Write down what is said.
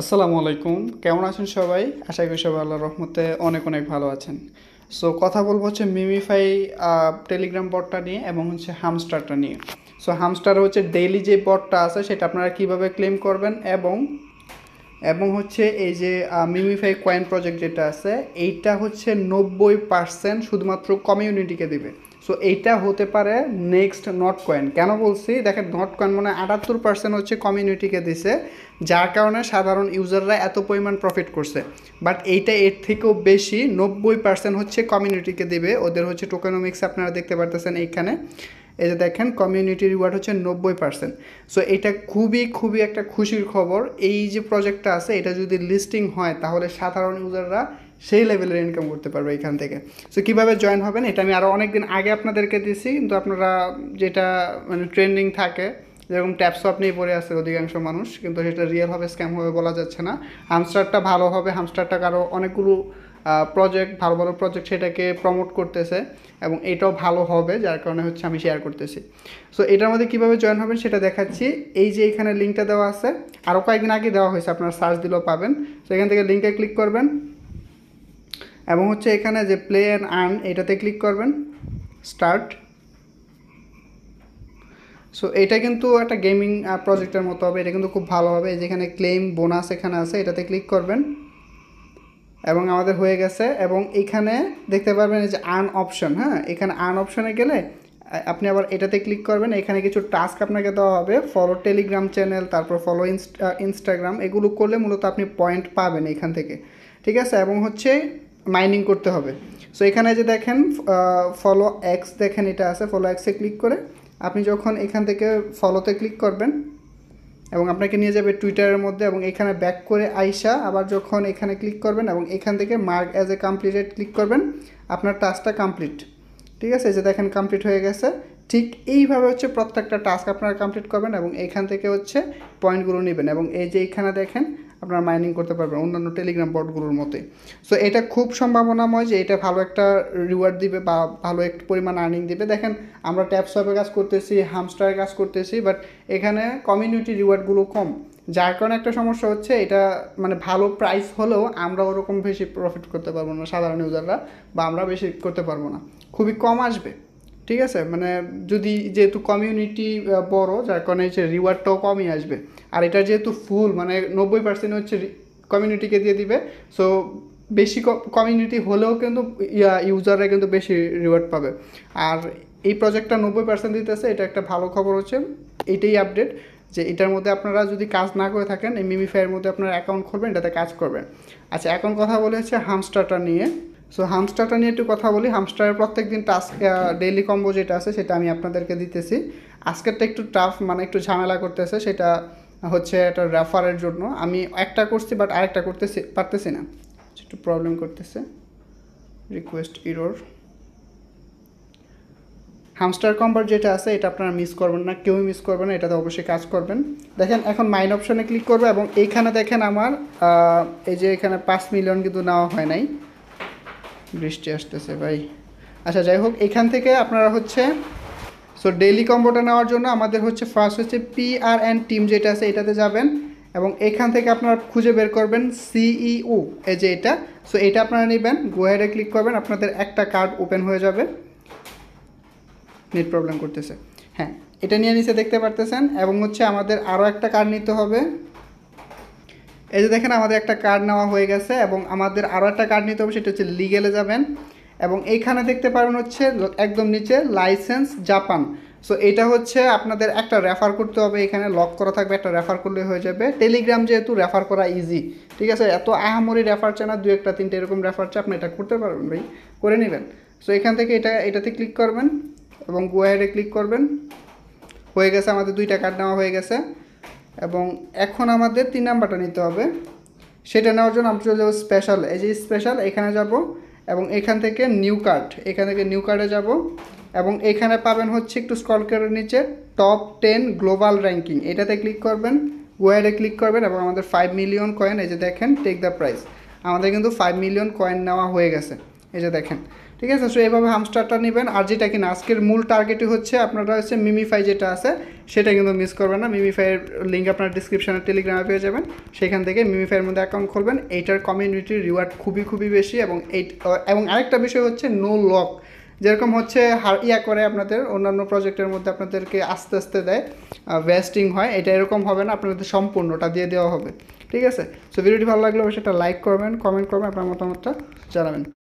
আসসালামু আলাইকুম কেমন আছেন সবাই আশা করি সবাই আল্লাহ রহমতে অনেক অনেক ভালো আছেন সো কথা বলবো হচ্ছে মিমিফাই টেলিগ্রাম বটটা নিয়ে এবং হচ্ছে হামস্টারটা নিয়ে সো হামস্টার হচ্ছে ডেইলি যে বটটা আছে সেটা আপনারা কিভাবে ক্লেম করবেন এবং এবং হচ্ছে এই যে মিমিফাই কয়েন প্রজেক্ট যেটা আছে এইটা হচ্ছে নব্বই পার্সেন্ট শুধুমাত্র কমিউনিটিকে দেবে সো এইটা হতে পারে নেক্সট নট কয়েন কেন বলছি দেখেন নট কয়েন মানে আটাত্তর পার্সেন্ট হচ্ছে কমিউনিটিকে দিছে যার কারণে সাধারণ ইউজাররা এত পরিমাণ প্রফিট করছে বাট এইটা এর থেকেও বেশি নব্বই পার্সেন্ট হচ্ছে কমিউনিটিকে দেবে ওদের হচ্ছে টোকেনোমিক্স আপনারা দেখতে পারতেছেন এইখানে এই যে দেখেন কমিউনিটি রিওয়ার্ড হচ্ছে নব্বই পার্সেন্ট সো এটা খুবই খুবই একটা খুশির খবর এই যে প্রজেক্টটা আছে এটা যদি লিস্টিং হয় তাহলে সাধারণ ইউজাররা সেই লেভেলের ইনকাম করতে পারবে এখান থেকে সো কীভাবে জয়েন হবেন এটা আমি আরও অনেক দিন আগে আপনাদেরকে দিছি কিন্তু আপনারা যেটা মানে ট্রেন্ডিং থাকে যেরকম ট্যাপসপ নিয়ে পড়ে আছে অধিকাংশ মানুষ কিন্তু সেটা রিয়েল হবে স্ক্যাম হবে বলা যাচ্ছে না হামস্টারটা ভালো হবে হামস্টারটা কারো অনেকগুলো প্রজেক্ট ভালো ভালো প্রজেক্ট সেটাকে প্রমোট করতেছে এবং এটাও ভালো হবে যার কারণে হচ্ছে আমি শেয়ার করতেছি সো এটার মধ্যে কীভাবে জয়েন হবেন সেটা দেখাচ্ছি এই যে এখানে লিঙ্কটা দেওয়া আছে আরও কয়েকদিন আগে দেওয়া হয়েছে আপনারা সার্চ দিলেও পাবেন তো এখান থেকে লিঙ্কে ক্লিক করবেন এবং হচ্ছে এখানে যে প্লে অ্যান্ড আর্ন এটাতে ক্লিক করবেন স্টার্ট সো এটা কিন্তু একটা গেমিং প্রজেক্টের মতো হবে এটা কিন্তু খুব ভালো হবে যেখানে ক্লেম বোনাস এখানে আছে এটাতে ক্লিক করবেন এবং আমাদের হয়ে গেছে এবং এখানে দেখতে পারবেন যে আর্ন অপশন হ্যাঁ এখানে আর্ন অপশনে গেলে আপনি আবার এটাতে ক্লিক করবেন এখানে কিছু টাস্ক আপনাকে দেওয়া হবে ফলো টেলিগ্রাম চ্যানেল তারপর ফলো ইনস্টাগ্রাম এগুলো করলে মূলত আপনি পয়েন্ট পাবেন এখান থেকে ঠিক আছে এবং হচ্ছে মাইনিং করতে হবে সো এখানে যে দেখেন ফলো এক্স দেখেন এটা আছে ফলো এক্সে ক্লিক করে আপনি যখন এখান থেকে ফলোতে ক্লিক করবেন এবং আপনাকে নিয়ে যাবে টুইটারের মধ্যে এবং এখানে ব্যাক করে আইসা আবার যখন এখানে ক্লিক করবেন এবং এখান থেকে mark as a completed click করবেন আপনার টাস্কটা কমপ্লিট ঠিক আছে যে দেখেন কমপ্লিট হয়ে গেছে ঠিক এইভাবে হচ্ছে প্রত্যেকটা টাস্ক আপনারা কমপ্লিট করবেন এবং এখান থেকে হচ্ছে পয়েন্টগুলো নেবেন এবং এই যে এখানে দেখেন আপনারা মাইনিং করতে পারবেন অন্যান্য টেলিগ্রাম বটগুলোর মতে সো এটা খুব সম্ভাবনাময় যে এটা ভালো একটা রিওয়ার্ড দিবে বা ভালো একটা পরিমাণ আর্নিং দিবে দেখেন আমরা ট্যাপ সপে কাজ করতেছি হামস্টারের কাজ করতেছি বাট এখানে কমিউনিটি রিওয়ার্ডগুলো কম যার কারণে একটা সমস্যা হচ্ছে এটা মানে ভালো প্রাইস হলেও আমরা ওরকম বেশি প্রফিট করতে পারবো না সাধারণ ইউজাররা বা আমরা বেশি করতে পারবো না খুবই কম আসবে ঠিক আছে মানে যদি যেহেতু কমিউনিটি বড় যার কারণে হচ্ছে রিওয়ার্ডটাও কমই আসবে আর এটা যেহেতু ফুল মানে নব্বই পার্সেন্ট হচ্ছে কমিউনিটিকে দিয়ে দিবে সো বেশি কমিউনিটি হলেও কিন্তু ইউজাররা কিন্তু বেশি রিওয়ার্ড পাবে আর এই প্রজেক্টটা নব্বই পার্সেন্ট দিতেছে এটা একটা ভালো খবর হচ্ছে এইটাই আপডেট যে এটার মধ্যে আপনারা যদি কাজ না করে থাকেন এই মিমিফাইয়ের মধ্যে আপনারা অ্যাকাউন্ট খুলবেন এটাতে কাজ করবেন আচ্ছা এখন কথা বলে হচ্ছে হামস্টারটা নিয়ে সো হামস্টারটা নিয়ে একটু কথা বলি হামস্টারের প্রত্যেক দিন টাস্ক ডেইলি কম্বো যেটা আছে সেটা আমি আপনাদেরকে দিতেছি আজকেরটা একটু টাফ মানে একটু ঝামেলা করতেছে সেটা হচ্ছে একটা রেফারের জন্য আমি একটা করছি বাট আরেকটা করতেছি পারতেছি না একটু প্রবলেম করতেছে রিকোয়েস্ট ইরোর হামস্টার কম্বার যেটা আছে এটা আপনারা মিস করবেন না কেউ মিস করবেন না এটাতে অবশ্যই কাজ করবেন দেখেন এখন মাইন অপশানে ক্লিক করবো এবং এইখানে দেখেন আমার এই যে এখানে পাঁচ মিলিয়ন কিন্তু নেওয়া হয় নাই বৃষ্টি আসতেছে ভাই আচ্ছা যাই হোক এখান থেকে আপনারা হচ্ছে সো ডেইলি কম্বোটা নেওয়ার জন্য আমাদের হচ্ছে ফার্স্ট হচ্ছে পি আর অ্যান্ড টিম যেটা আছে এটাতে যাবেন এবং এখান থেকে আপনারা খুঁজে বের করবেন সিইউ e এই যে এটা সো এটা আপনারা নেবেন গোহেডে ক্লিক করবেন আপনাদের একটা কার্ড ওপেন হয়ে যাবে নেট প্রবলেম করতেছে হ্যাঁ এটা নিয়ে নিচে দেখতে পারতেছেন এবং হচ্ছে আমাদের আরও একটা কার্ড নিতে হবে এই যে দেখেন আমাদের একটা কার্ড নেওয়া হয়ে গেছে এবং আমাদের আরও একটা কার্ড নিতে হবে সেটা হচ্ছে লিগেলে যাবেন এবং এইখানে দেখতে পারবেন হচ্ছে একদম নিচে লাইসেন্স জাপান সো এটা হচ্ছে আপনাদের একটা রেফার করতে হবে এখানে লক করা থাকবে একটা রেফার করলে হয়ে যাবে টেলিগ্রাম যেহেতু রেফার করা ইজি ঠিক আছে এত আহামরি রেফার চায় না দু একটা তিনটে এরকম রেফার চায় আপনি এটা করতে পারবেন ভাই করে নেবেন সো এখান থেকে এটা এটাতে ক্লিক করবেন এবং গোয়াহেডে ক্লিক করবেন হয়ে গেছে আমাদের দুইটা কার্ড নেওয়া হয়ে গেছে এবং এখন আমাদের তিন নাম্বারটা নিতে হবে সেটা নেওয়ার জন্য আমরা চলে যাবো স্পেশাল এই যে স্পেশাল এখানে যাব এবং এখান থেকে নিউ কার্ড এখান থেকে নিউ কার্ডে যাব এবং এখানে পাবেন হচ্ছে একটু স্ক্রল নিচে টপ টেন গ্লোবাল র্যাঙ্কিং এটাতে ক্লিক করবেন ওয়ারে ক্লিক করবেন এবং আমাদের ফাইভ মিলিয়ন কয়েন এই যে দেখেন টেক দ্য প্রাইস আমাদের কিন্তু ফাইভ মিলিয়ন কয়েন নেওয়া হয়ে গেছে এই যে দেখেন ঠিক আছে সো এইভাবে হামস্টারটা নেবেন আর যেটা কিনা আজকের মূল টার্গেটই হচ্ছে আপনারা হচ্ছে মিমিফাই যেটা আছে সেটা কিন্তু মিস করবেন না মিমিফাইয়ের লিঙ্ক আপনার ডিসক্রিপশানে টেলিগ্রামে পেয়ে যাবেন সেখান থেকে মিমিফাইয়ের মধ্যে অ্যাকাউন্ট খুলবেন এইটার কমিউনিটির রিওয়ার্ড খুবই খুবই বেশি এবং এই এবং আরেকটা বিষয় হচ্ছে নো লক যেরকম হচ্ছে হার ইয়া করে আপনাদের অন্যান্য প্রজেক্টের মধ্যে আপনাদেরকে আস্তে আস্তে দেয় ওয়েস্টিং হয় এটা এরকম হবে না আপনাদের সম্পূর্ণটা দিয়ে দেওয়া হবে ঠিক আছে সো ভিডিওটি ভালো লাগলে অবশ্যই একটা লাইক করবেন কমেন্ট করবেন আপনার মতামতটা জানাবেন